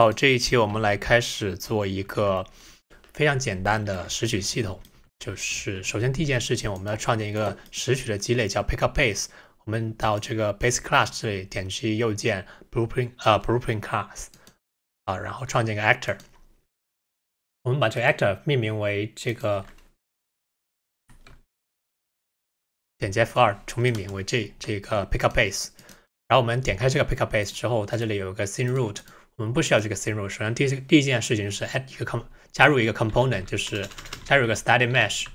好，这一期我们来开始做一个非常简单的拾取系统。就是首先第一件事情，我们要创建一个拾取的积累，叫 PickupBase。我们到这个 Base Class 这里点击右键 Blueprint，呃 Blueprint Class，啊，然后创建一个 Actor。我们把这个 Actor 命名为这个，点击 F2 重命名为这这个 PickupBase。然后我们点开这个 PickupBase 之后，它这里有一个 Scene Root。我们不需要这个 c e r o 首先，第第一件事情是 add 一个 com，加入一个 component，就是加入一个 study mesh。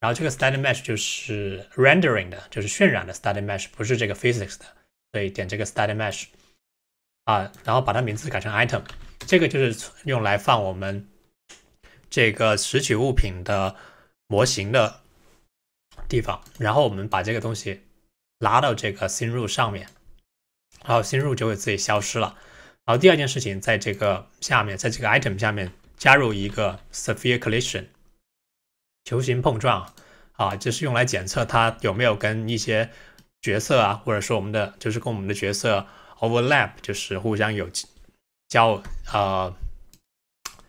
然后这个 study mesh 就是 rendering 的，就是渲染的 study mesh，不是这个 physics 的。所以点这个 study mesh 啊，然后把它名字改成 item。这个就是用来放我们这个拾取物品的模型的地方。然后我们把这个东西拉到这个 s 入 n r 上面，然后 s 入 n r 就会自己消失了。好，第二件事情，在这个下面，在这个 item 下面加入一个 sphere collision 球形碰撞，啊，就是用来检测它有没有跟一些角色啊，或者说我们的就是跟我们的角色 overlap，就是互相有交啊，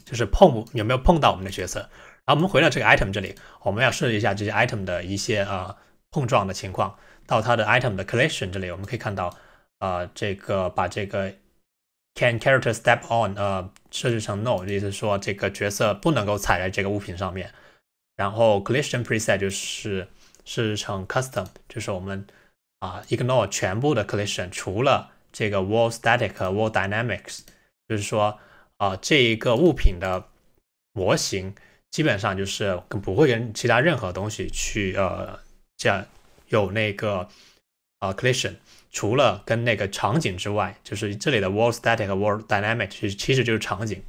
就是碰有没有碰到我们的角色。然后我们回到这个 item 这里，我们要设置一下这些 item 的一些啊碰撞的情况。到它的 item 的 collision 这里，我们可以看到啊，这个把这个 Can character step on？呃，设置成 no，意思说这个角色不能够踩在这个物品上面。然后 collision preset 就是设置成 custom，就是我们啊 ignore 全部的 collision，除了这个 wall static、和 wall dynamics，就是说啊这一个物品的模型基本上就是跟不会跟其他任何东西去呃这样有那个。啊，collision 除了跟那个场景之外，就是这里的 w a l l static、w a l l d y n a m i c 其实其实就是场景。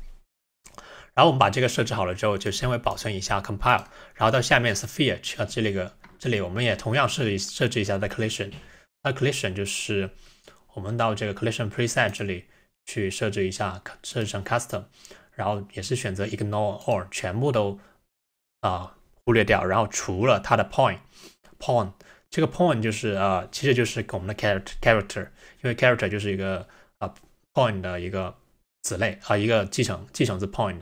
然后我们把这个设置好了之后，就先会保存一下 compile。然后到下面 sphere 啊这里个这里我们也同样设置设置一下 the collision。那 collision 就是我们到这个 collision preset 这里去设置一下，设置成 custom。然后也是选择 ignore all 全部都啊忽略掉。然后除了它的 p o i n t p o i n t 这个 point 就是啊，其实就是我们的 character character，因为 character 就是一个啊 point 的一个子类啊，一个继承继承自 point。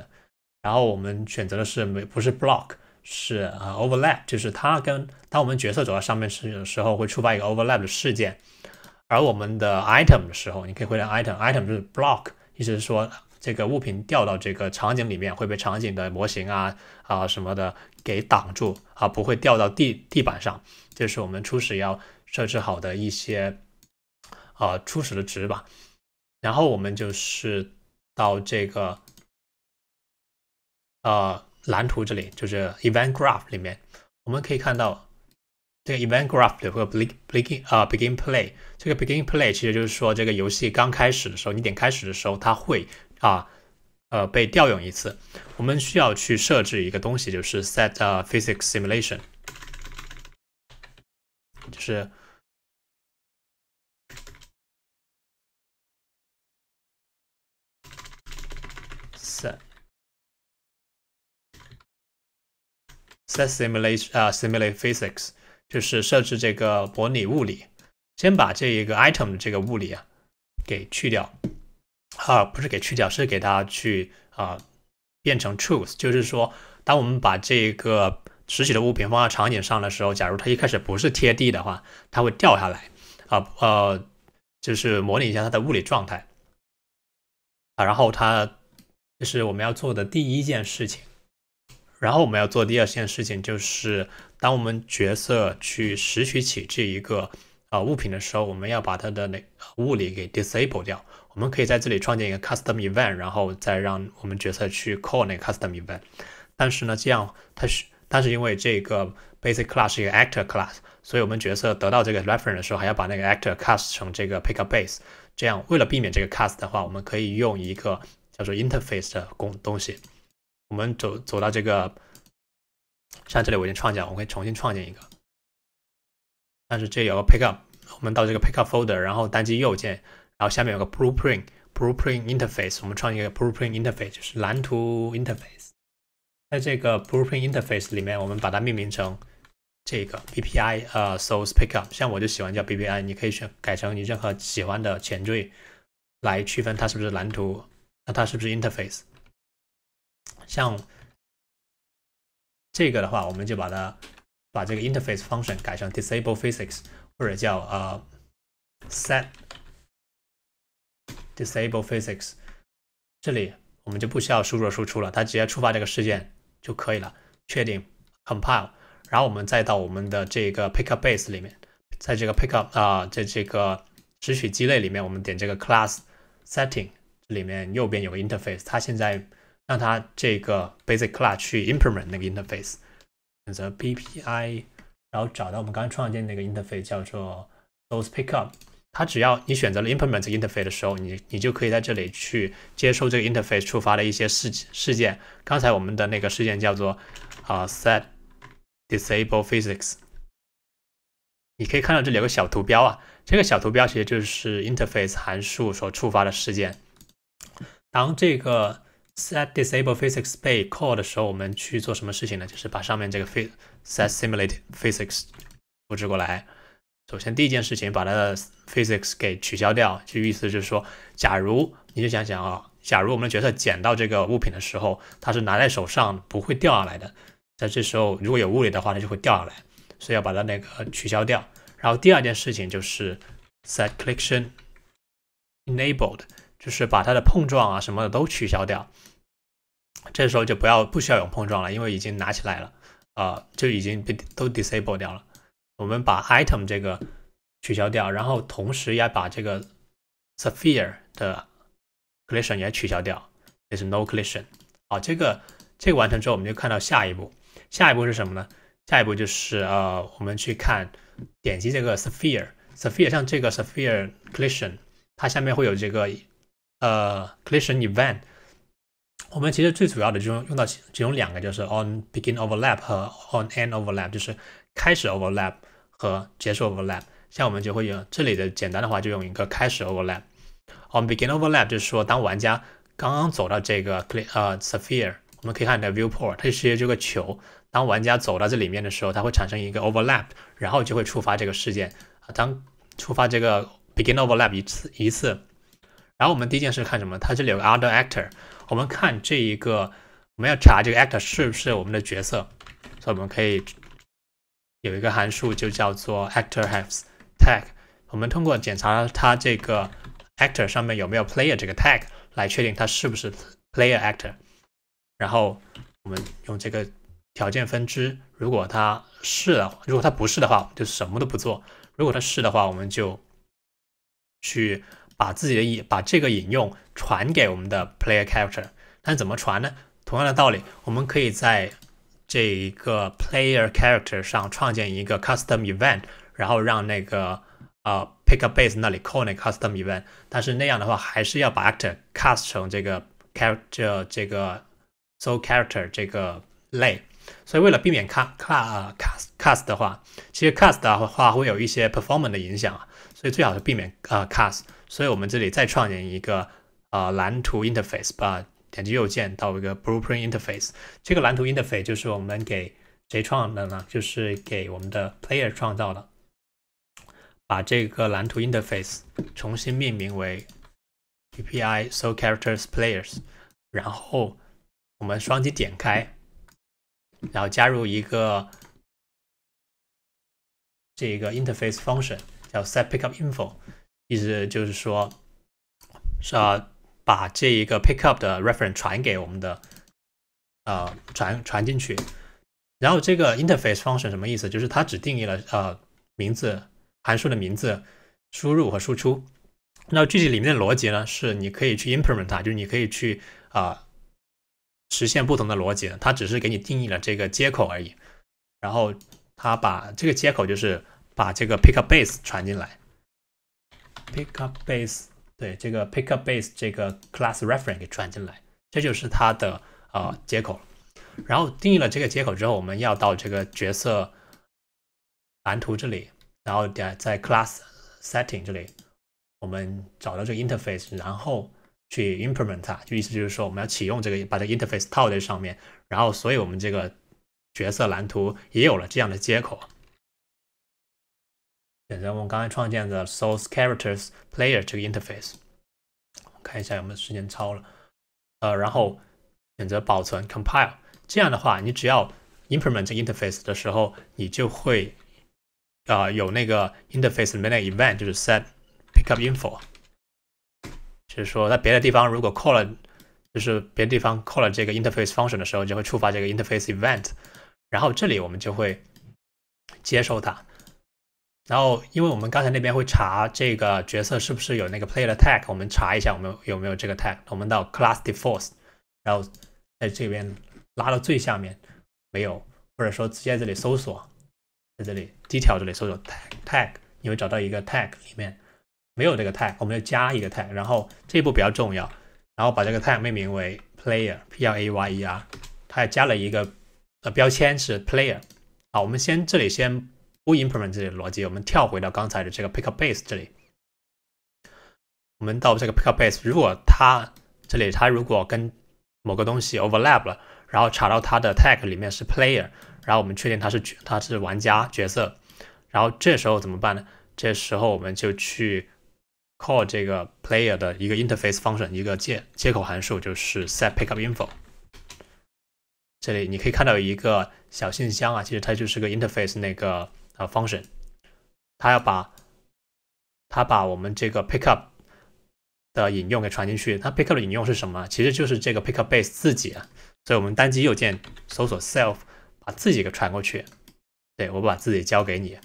然后我们选择的是没不是 block，是啊 overlap，就是它跟当我们角色走到上面是时候会触发一个 overlap 的事件。而我们的 item 的时候，你可以回答 item，item 就是 block，意思是说。这个物品掉到这个场景里面会被场景的模型啊啊什么的给挡住啊，不会掉到地地板上。这是我们初始要设置好的一些，啊初始的值吧。然后我们就是到这个呃蓝图这里，就是 Event Graph 里面，我们可以看到这个 Event Graph 有个 Begin Begin 啊 Begin Play。这个 Begin Play 其实就是说这个游戏刚开始的时候，你点开始的时候，它会。啊，呃，被调用一次，我们需要去设置一个东西，就是 set physics simulation，就是 set set simulation 啊，simulate physics，就是设置这个模拟物理。先把这一个 item 这个物理啊给去掉。啊，不是给去掉，是给它去啊，变成 truth。就是说，当我们把这个拾取的物品放在场景上的时候，假如它一开始不是贴地的话，它会掉下来。啊，呃，就是模拟一下它的物理状态。啊，然后它这是我们要做的第一件事情。然后我们要做第二件事情，就是当我们角色去拾取起这一个。啊，物品的时候，我们要把它的那物理给 disable 掉。我们可以在这里创建一个 custom event，然后再让我们角色去 call 那 custom event。但是呢，这样它是，但是因为这个 basic class 是一个 actor class，所以我们角色得到这个 reference 的时候，还要把那个 actor cast 成这个 pickup base。这样为了避免这个 cast 的话，我们可以用一个叫做 interface 的工东西。我们走走到这个，像这里我已经创建我们可以重新创建一个。但是这有个 pickup，我们到这个 pickup folder，然后单击右键，然后下面有个 blueprint blueprint interface，我们创建一个 blueprint interface，就是蓝图 interface。在这个 blueprint interface 里面，我们把它命名成这个 BPI，呃，source pickup。像我就喜欢叫 BPI，你可以选改成你任何喜欢的前缀来区分它是不是蓝图，那它是不是 interface。像这个的话，我们就把它。把这个 interface function 改成 disable physics，或者叫呃 set disable physics。这里我们就不需要输入输出了，它直接触发这个事件就可以了。确定 compile，然后我们再到我们的这个 pickup base 里面，在这个 pickup 啊，在这个拾取基类里面，我们点这个 class setting，里面右边有个 interface，它现在让它这个 basic class 去 implement 那个 interface。选择 B P I，然后找到我们刚创建那个 interface 叫做 Those Pickup。它只要你选择了 implement interface 的时候，你你就可以在这里去接收这个 interface 触发的一些事事件。刚才我们的那个事件叫做啊 set disable physics。你可以看到这里有个小图标啊，这个小图标其实就是 interface 函数所触发的事件。当这个 set disable physics pay call 的时候，我们去做什么事情呢？就是把上面这个 set simulate physics 复制过来。首先第一件事情，把它的 physics 给取消掉，就意思就是说，假如你就想想啊，假如我们的角色捡到这个物品的时候，它是拿在手上不会掉下来的，在这时候如果有物理的话，它就会掉下来，所以要把它那个取消掉。然后第二件事情就是 set collision enabled，就是把它的碰撞啊什么的都取消掉。这时候就不要不需要有碰撞了，因为已经拿起来了，啊，就已经被都 disable 掉了。我们把 item 这个取消掉，然后同时也把这个 sphere 的 collision 也取消掉，也是 no collision。好，这个这个完成之后，我们就看到下一步，下一步是什么呢？下一步就是呃，我们去看点击这个 sphere，sphere 像这个 sphere collision，它下面会有这个呃 collision event。我们其实最主要的就用用到其中两个，就是 on begin overlap 和 on end overlap，就是开始 overlap 和结束 overlap。像我们就会用这里的简单的话，就用一个开始 overlap。on begin overlap 就是说，当玩家刚刚走到这个 clear 呃 sphere，我们可以看到的 viewport，它就是这个球。当玩家走到这里面的时候，它会产生一个 overlap，然后就会触发这个事件。当触发这个 begin overlap 一次一次，然后我们第一件事看什么？它这里有个 other actor。我们看这一个，我们要查这个 actor 是不是我们的角色，所以我们可以有一个函数，就叫做 actor has tag。我们通过检查它这个 actor 上面有没有 player 这个 tag 来确定它是不是 player actor。然后我们用这个条件分支，如果它是，如果它不是的话，就什么都不做；如果它是的话，我们就去。把自己的引把这个引用传给我们的 player character，但是怎么传呢？同样的道理，我们可以在这一个 player character 上创建一个 custom event，然后让那个呃 pickup base 那里 call 那个 custom event。但是那样的话，还是要把 actor cast 成这个 character 这个 s o character 这个类。所以为了避免 cast cast cast 的话，其实 cast 的话会有一些 performance 的影响啊。所以最好是避免啊 cast，所以我们这里再创建一个呃蓝图 interface 吧，点击右键到一个 Blueprint Interface，这个蓝图 interface 就是我们给谁创的呢？就是给我们的 player 创造的。把这个蓝图 interface 重新命名为 UPI s o c h a r a c t e r s p l a y e r s 然后我们双击点开，然后加入一个。这一个 interface function 叫 set pickup info，意思就是说是啊、把这一个 pickup 的 reference 传给我们的，呃，传传进去。然后这个 interface function 什么意思？就是它只定义了呃名字、函数的名字、输入和输出。那具体里面的逻辑呢，是你可以去 implement 它，就是你可以去啊实现不同的逻辑。它只是给你定义了这个接口而已。然后。它把这个接口就是把这个 pickup base 传进来，pickup base 对这个 pickup base 这个 class reference 给传进来，这就是它的呃接口。然后定义了这个接口之后，我们要到这个角色蓝图这里，然后点在 class setting 这里，我们找到这个 interface，然后去 implement 它，就意思就是说我们要启用这个，把这个 interface 套在上面。然后，所以我们这个角色蓝图也有了这样的接口。选择我们刚才创建的 Souls Characters Player 这个 interface，看一下有没有时间超了。呃，然后选择保存 Compile。这样的话，你只要 implement interface 的时候，你就会啊有那个 interface 里面 l a t e event，就是 set pickup info。就是说，在别的地方如果 call 了，就是别的地方 call 了这个 interface function 的时候，就会触发这个 interface event。然后这里我们就会接受它，然后因为我们刚才那边会查这个角色是不是有那个 play e r t a g 我们查一下我们有没有这个 tag，我们到 class d e f a u l t 然后在这边拉到最下面没有，或者说直接在这里搜索，在这里 detail 这里搜索 tag tag，你会找到一个 tag 里面没有这个 tag，我们就加一个 tag，然后这一步比较重要，然后把这个 tag 命名为 player p l a y e r，它还加了一个。呃，标签是 player，好，我们先这里先不 implement 这些逻辑，我们跳回到刚才的这个 pickup base 这里，我们到这个 pickup base，如果它这里它如果跟某个东西 overlap 了，然后查到它的 tag 里面是 player，然后我们确定它是它是玩家角色，然后这时候怎么办呢？这时候我们就去 call 这个 player 的一个 interface function 一个接接口函数就是 set pickup info。这里你可以看到有一个小信箱啊，其实它就是个 interface 那个呃 function，它要把它把我们这个 pickup 的引用给传进去，它 pickup 的引用是什么？其实就是这个 pickup base 自己啊，所以我们单击右键搜索 self，把自己给传过去，对我把自己交给你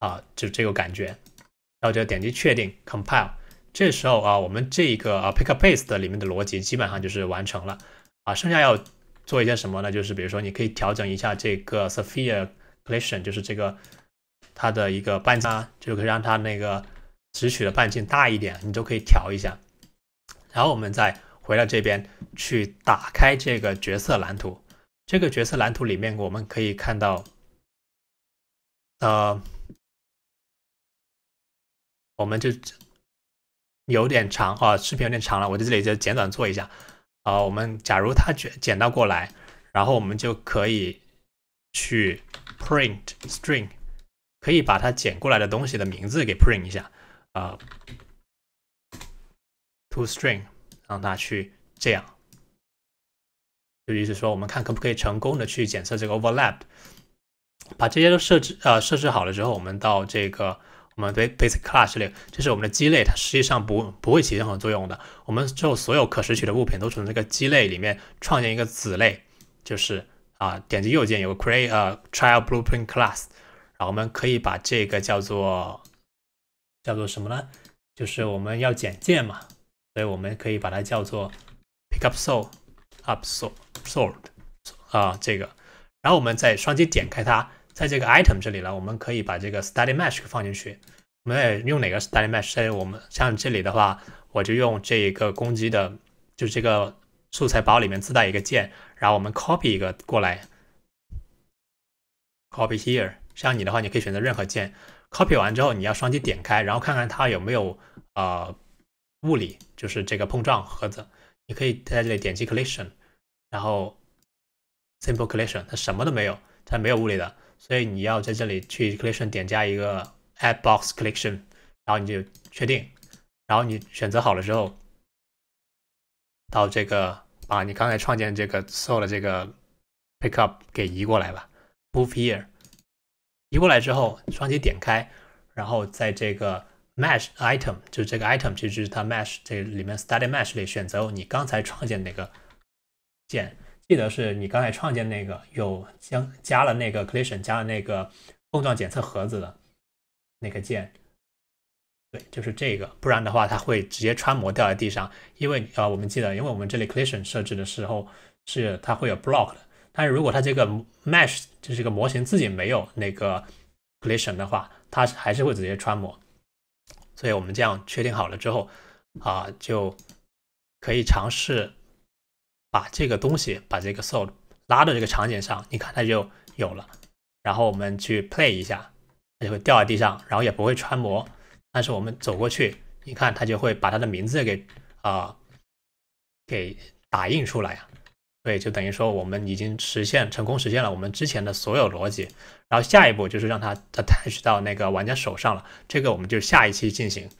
啊，就这个感觉，然后就点击确定 compile，这时候啊，我们这一个啊 pickup base 的里面的逻辑基本上就是完成了啊，剩下要。做一些什么呢？就是比如说，你可以调整一下这个 Sphere Collision，就是这个它的一个半径，就可以让它那个拾取的半径大一点，你都可以调一下。然后我们再回到这边去打开这个角色蓝图。这个角色蓝图里面，我们可以看到，呃，我们就有点长啊，视频有点长了，我在这里就简短做一下。好，我们假如它卷剪到过来，然后我们就可以去 print string，可以把它剪过来的东西的名字给 print 一下啊。to string，让它去这样，就意思说我们看可不可以成功的去检测这个 overlap，把这些都设置呃设置好了之后，我们到这个。我们对 basic class 里，这是我们的基类，它实际上不不会起任何作用的。我们之后所有可拾取的物品都从这个基类里面创建一个子类，就是啊，点击右键有个 create a child blueprint class，然后我们可以把这个叫做叫做什么呢？就是我们要简介嘛，所以我们可以把它叫做 pick up s o u l u p s o r d sword，啊这个，然后我们再双击点开它。在这个 item 这里呢，我们可以把这个 study mesh 放进去。我们用哪个 study mesh？在我们像这里的话，我就用这一个攻击的，就是这个素材包里面自带一个键，然后我们 copy 一个过来，copy here。像你的话，你可以选择任何键。copy 完之后，你要双击点开，然后看看它有没有啊物理，就是这个碰撞盒子。你可以在这里点击 collision，然后 simple collision，它什么都没有，它没有物理的。所以你要在这里去 collection 点加一个 add box collection，然后你就确定，然后你选择好了之后，到这个把你刚才创建这个 s o l 的这个 pickup 给移过来吧，move here。移过来之后，双击点开，然后在这个 m e s h item 就这个 item，其实是它 m e s h 这里面 study m e s h 里选择你刚才创建那个键。记得是你刚才创建那个有将加了那个 collision 加了那个碰撞检测盒子的那个键，对，就是这个，不然的话它会直接穿模掉在地上。因为啊，我们记得，因为我们这里 collision 设置的时候是它会有 block 的，但是如果它这个 mesh 就是这个模型自己没有那个 collision 的话，它还是会直接穿模。所以我们这样确定好了之后啊，就可以尝试。把这个东西，把这个 s o u l 拉到这个场景上，你看它就有了。然后我们去 play 一下，它就会掉在地上，然后也不会穿模。但是我们走过去，你看它就会把它的名字给啊给打印出来呀。对，就等于说我们已经实现成功实现了我们之前的所有逻辑。然后下一步就是让它 attach 到那个玩家手上了，这个我们就下一期进行。